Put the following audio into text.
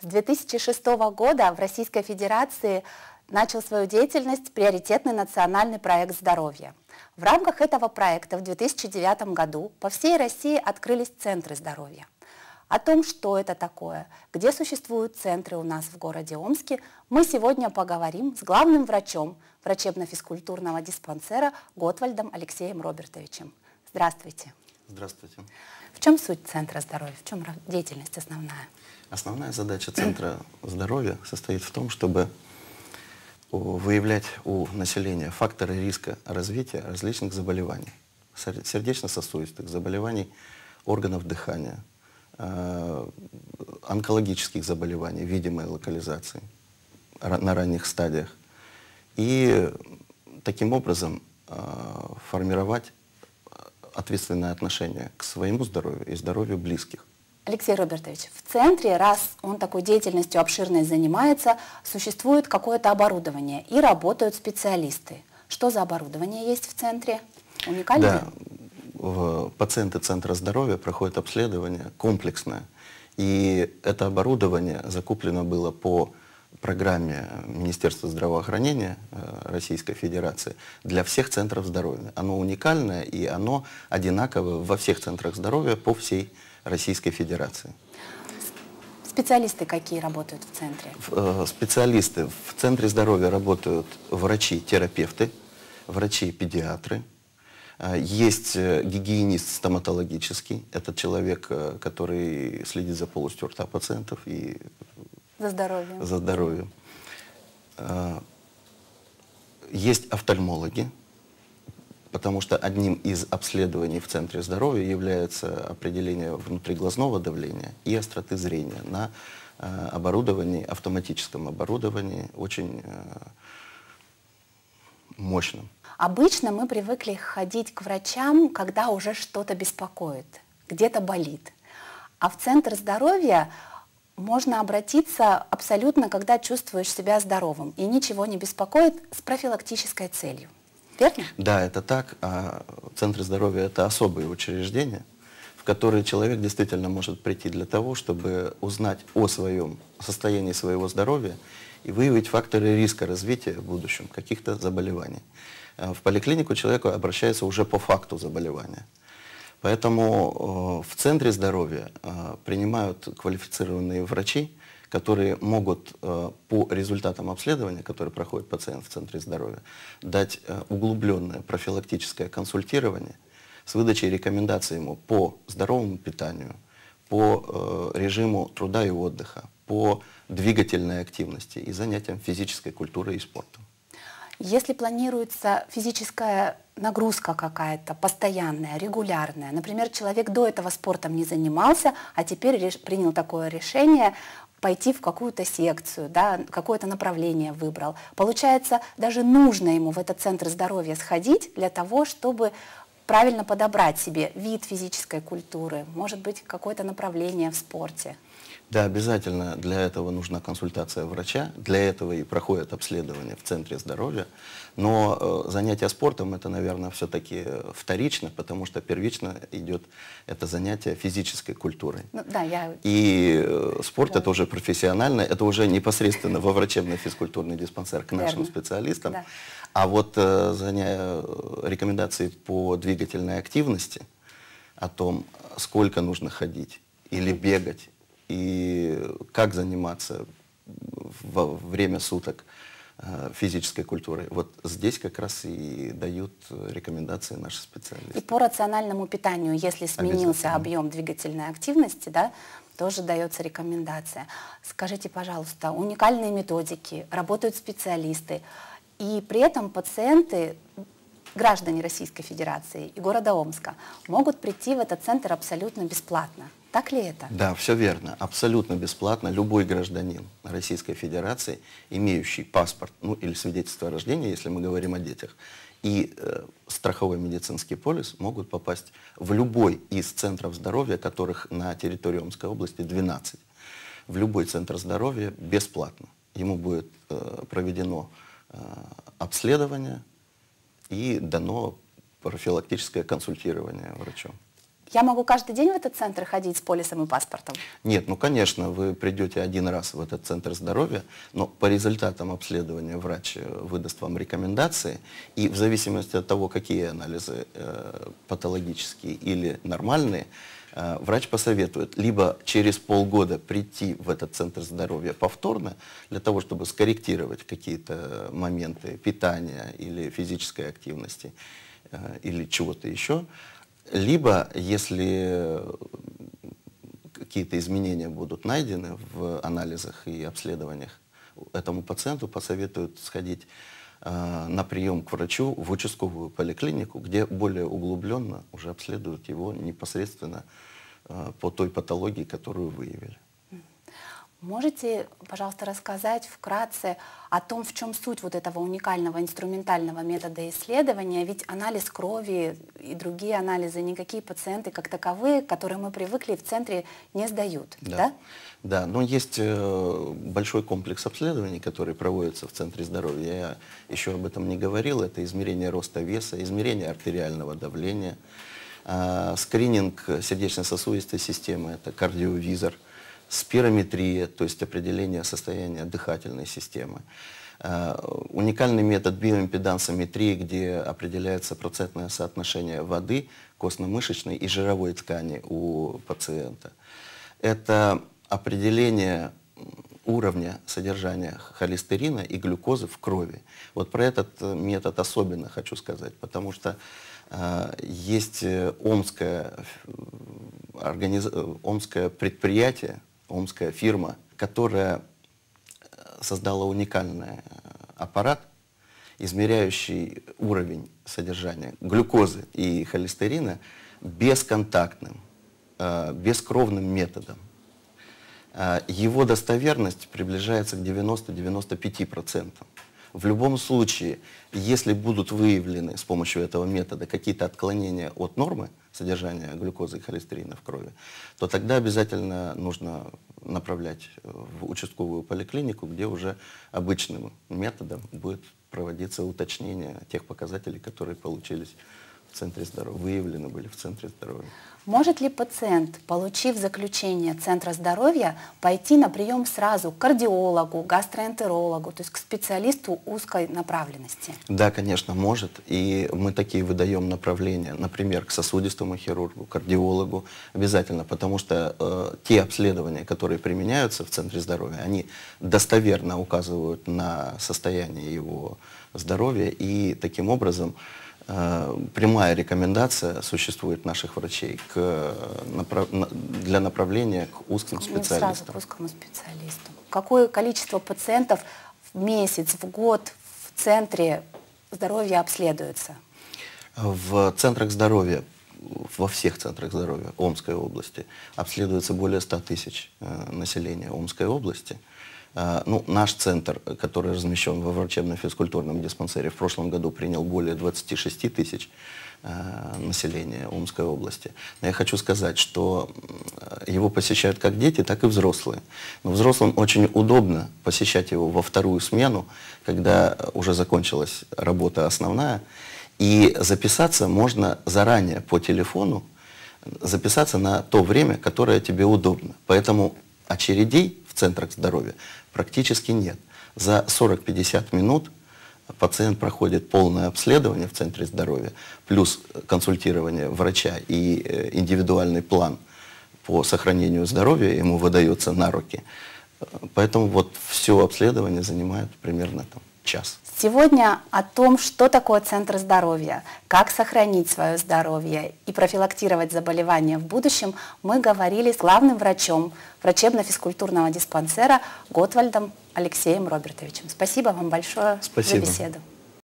С 2006 года в Российской Федерации начал свою деятельность приоритетный национальный проект здоровья. В рамках этого проекта в 2009 году по всей России открылись центры здоровья. О том, что это такое, где существуют центры у нас в городе Омске, мы сегодня поговорим с главным врачом врачебно-физкультурного диспансера Готвальдом Алексеем Робертовичем. Здравствуйте. Здравствуйте. В чем суть Центра здоровья? В чем деятельность основная? Основная задача Центра здоровья состоит в том, чтобы выявлять у населения факторы риска развития различных заболеваний, сердечно-сосудистых заболеваний органов дыхания, э, онкологических заболеваний, видимой локализации на ранних стадиях. И таким образом э, формировать ответственное отношение к своему здоровью и здоровью близких. Алексей Робертович, в центре, раз он такой деятельностью обширной занимается, существует какое-то оборудование и работают специалисты. Что за оборудование есть в центре? уникальное? Да, пациенты Центра здоровья проходят обследование комплексное. И это оборудование закуплено было по программе Министерства здравоохранения э, Российской Федерации для всех центров здоровья. Оно уникальное и оно одинаково во всех центрах здоровья по всей Российской Федерации. Специалисты какие работают в центре? Э, специалисты. В центре здоровья работают врачи-терапевты, врачи-педиатры. Э, есть гигиенист стоматологический. Это человек, который следит за полостью рта пациентов и за здоровье. За здоровье. А, есть офтальмологи, потому что одним из обследований в Центре здоровья является определение внутриглазного давления и остроты зрения на а, оборудовании, автоматическом оборудовании, очень а, мощном. Обычно мы привыкли ходить к врачам, когда уже что-то беспокоит, где-то болит. А в Центр здоровья можно обратиться абсолютно, когда чувствуешь себя здоровым и ничего не беспокоит, с профилактической целью. Верно? Да, это так. А, центры здоровья – это особые учреждения, в которые человек действительно может прийти для того, чтобы узнать о своем состоянии своего здоровья и выявить факторы риска развития в будущем каких-то заболеваний. А, в поликлинику человек обращается уже по факту заболевания. Поэтому э, в центре здоровья э, принимают квалифицированные врачи, которые могут э, по результатам обследования, которые проходит пациент в центре здоровья, дать углубленное профилактическое консультирование с выдачей рекомендаций ему по здоровому питанию, по режиму труда и отдыха, по двигательной активности и занятиям физической культурой и спортом. Если планируется физическая нагрузка какая-то постоянная, регулярная. Например, человек до этого спортом не занимался, а теперь принял такое решение пойти в какую-то секцию, да, какое-то направление выбрал. Получается, даже нужно ему в этот центр здоровья сходить для того, чтобы правильно подобрать себе вид физической культуры, может быть, какое-то направление в спорте. Да, обязательно для этого нужна консультация врача, для этого и проходят обследования в центре здоровья. Но э, занятие спортом это, наверное, все-таки э, вторично, потому что первично идет это занятие физической культурой. Ну, да, я... И э, спорт да. это уже профессионально, это уже непосредственно во врачебный физкультурный диспансер к нашим специалистам. А вот э, заня... Э, рекомендации по двигательной активности, о том, сколько нужно ходить или бегать и как заниматься во время суток э, физической культурой. Вот здесь как раз и дают рекомендации наши специалисты. И по рациональному питанию, если сменился объем двигательной активности, да, тоже дается рекомендация. Скажите, пожалуйста, уникальные методики, работают специалисты, и при этом пациенты, граждане Российской Федерации и города Омска, могут прийти в этот центр абсолютно бесплатно. Так ли это? Да, все верно. Абсолютно бесплатно любой гражданин Российской Федерации, имеющий паспорт, ну или свидетельство о рождении, если мы говорим о детях, и э, страховой медицинский полис могут попасть в любой из центров здоровья, которых на территории Омской области 12. В любой центр здоровья бесплатно. Ему будет э, проведено э, обследование и дано профилактическое консультирование врачом. Я могу каждый день в этот центр ходить с полисом и паспортом? Нет, ну, конечно, вы придете один раз в этот центр здоровья, но по результатам обследования врач э, выдаст вам рекомендации, и в зависимости от того, какие анализы э, патологические или нормальные, э, врач посоветует либо через полгода прийти в этот центр здоровья повторно, для того, чтобы скорректировать какие-то моменты питания или физической активности, э, или чего-то еще, либо, если э, какие-то изменения будут найдены в анализах и обследованиях, этому пациенту посоветуют сходить э, на прием к врачу в участковую поликлинику, где более углубленно уже обследуют его непосредственно э, по той патологии, которую выявили. Можете, пожалуйста, рассказать вкратце о том, в чем суть вот этого уникального инструментального метода исследования? Ведь анализ крови и другие анализы никакие пациенты как таковые, которые мы привыкли в центре, не сдают, да? Да, да но есть э, большой комплекс обследований, которые проводятся в центре здоровья. Я еще об этом не говорил. Это измерение роста веса, измерение артериального давления, а, скрининг сердечно-сосудистой системы, это кардиовизор – спирометрия, то есть определение состояния дыхательной системы. Э, уникальный метод биоимпедансометрии, где определяется процентное соотношение воды, костно-мышечной и жировой ткани у пациента. Это определение уровня содержания холестерина и глюкозы в крови. Вот про этот метод особенно хочу сказать, потому что э, есть омское, э, организ... омское предприятие, омская фирма, которая э, создала уникальный э, аппарат, измеряющий уровень содержания глюкозы и холестерина бесконтактным, э, бескровным методом. Его достоверность приближается к 90-95%. В любом случае, если будут выявлены с помощью этого метода какие-то отклонения от нормы содержания глюкозы и холестерина в крови, то тогда обязательно нужно направлять в участковую поликлинику, где уже обычным методом будет проводиться уточнение тех показателей, которые получились в центре здоровья, выявлены были в центре здоровья. Может ли пациент, получив заключение Центра здоровья, пойти на прием сразу к кардиологу, гастроэнтерологу, то есть к специалисту узкой направленности? Да, конечно, может. И мы такие выдаем направления, например, к сосудистому хирургу, кардиологу обязательно, потому что э, те обследования, которые применяются в Центре здоровья, они достоверно указывают на состояние его здоровья и таким образом Э, прямая рекомендация существует наших врачей к, э, для направления к узким специалистам. Ну, сразу к узкому специалисту. Какое количество пациентов в месяц, в год в центре здоровья обследуется? В центрах здоровья, во всех центрах здоровья Омской области обследуется более 100 тысяч э, населения Омской области. А, ну, наш центр, который размещен во врачебно-физкультурном диспансере, в прошлом году принял более 26 тысяч а, населения Умской области. Но я хочу сказать, что э, его посещают как дети, так и взрослые. Но взрослым очень удобно посещать его во вторую смену, когда уже закончилась работа основная. И записаться можно заранее по телефону, записаться на то время, которое тебе удобно. Поэтому очередей в центрах здоровья практически нет. За 40-50 минут пациент проходит полное обследование в центре здоровья, плюс консультирование врача и э, индивидуальный план по сохранению здоровья ему выдается на руки. Э, поэтому вот все обследование занимает примерно там сейчас? Сегодня о том, что такое центр здоровья, как сохранить свое здоровье и профилактировать заболевания в будущем, мы говорили с главным врачом врачебно-физкультурного диспансера Готвальдом Алексеем Робертовичем. Спасибо вам большое Спасибо. за беседу.